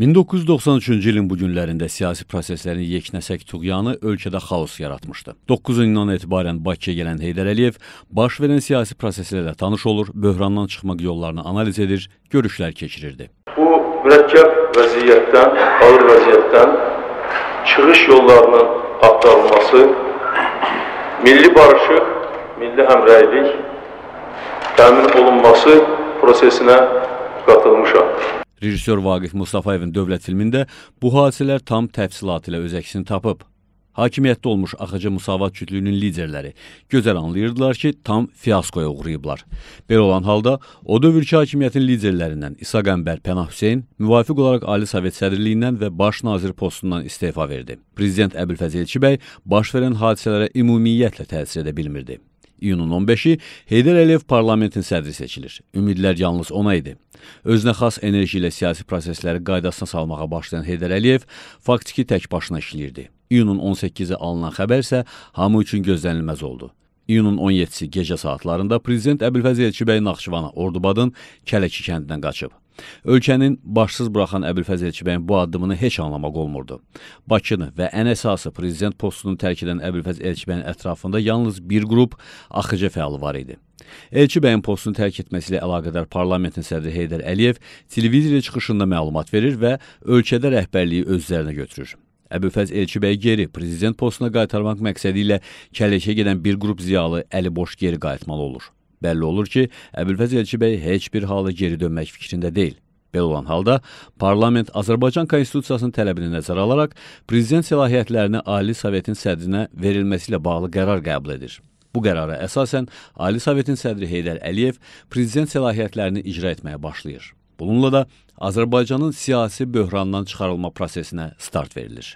1993-cü ilin bu günlərində siyasi proseslərin yeknəsək tuğyanı ölkədə xaos yaratmışdı. 9 iyundan etibarən Bakıya gələn Heydər Əliyev baş verən siyasi proseslərlə tanış olur, böhrandan çıxmaq yollarını analiz edir, görüşlər keçirirdi. Bu mürəkkəb vəziyyətdən, ağır vəziyyətdən çıxış yollarının axtarılması, milli barışıq, milli həmrəylik təmin olunması prosesinə qatılmışam. Rejissor Vaqif Mustafayevin dövlət filmində bu hadisələr tam təfsilatı ilə öz əksini tapıb. Hakimiyyətdə olmuş axıcı musavat cütlüyünün liderləri gözəl anlayırdılar ki, tam fiaskoya uğrayıblar. Belə olan halda o dövrki hakimiyyətin liderlərindən İsa Qəmbər Pənah Hüseyn müvafiq olaraq Ali Sovet sədrliyindən və baş nazir postundan istefa verdi. Prezident Əbülfəz Elçi bəy baş verən hadisələrə ümumiyyətlə təsir edə bilmirdi. İyunun 15-i Heydər Əliyev parlamentin sədri seçilir. Ümidlər yalnız ona idi. Özünə xas enerji ilə siyasi prosesləri qaydasına salmağa başlayan Heydər Əliyev faktiki tək başına işləyirdi. İyunun 18-i alınan xəbər isə hamı üçün gözlənilməz oldu. İyunun 17-si gecə saatlarında prezident Əbülfəz Elçibəy Naxçıvana Ordubadın Kələki kəndindən qaçıb. Ölkənin başsız buraxan Əbülfəz Elçibəyin bu addımını heç anlamaq olmurdu. Bakını və ən əsası prezident postunu tərk edən Əbülfəz Elçibəyin ətrafında yalnız bir qrup AXC fəalı var idi. Elçi bəyin postunu tərk etməsi ilə əlaqədar parlamentin sədri Heydər Əliyev televiziya çıxışında məlumat verir və ölkədə rəhbərliyi öz üzərinə götürür. Əbülfəz Elçi bəy geri prezident postuna qaytarmaq məqsədi ilə kəlləşə gedən bir qrup ziyalı əli boş geri qayıtmalı olur. Bəlli olur ki, Əbülfəz Elçi bəy heç bir hala geri dönmək fikrində deyil. Belə olan halda parlament Azərbaycan konstitusiyasının tələbini nəzərə alaraq prezident səlahiyyətlərini Ali Sovetin sədrinə verilməsi ilə bağlı qərar qəbul edir. Bu qərara əsasən Ali Sovetin sədri Heydər Əliyev prezident səlahiyyətlərini icra etməyə başlayır. Bununla da Azərbaycanın siyasi böhrandan çıxarılma prosesinə start verilir.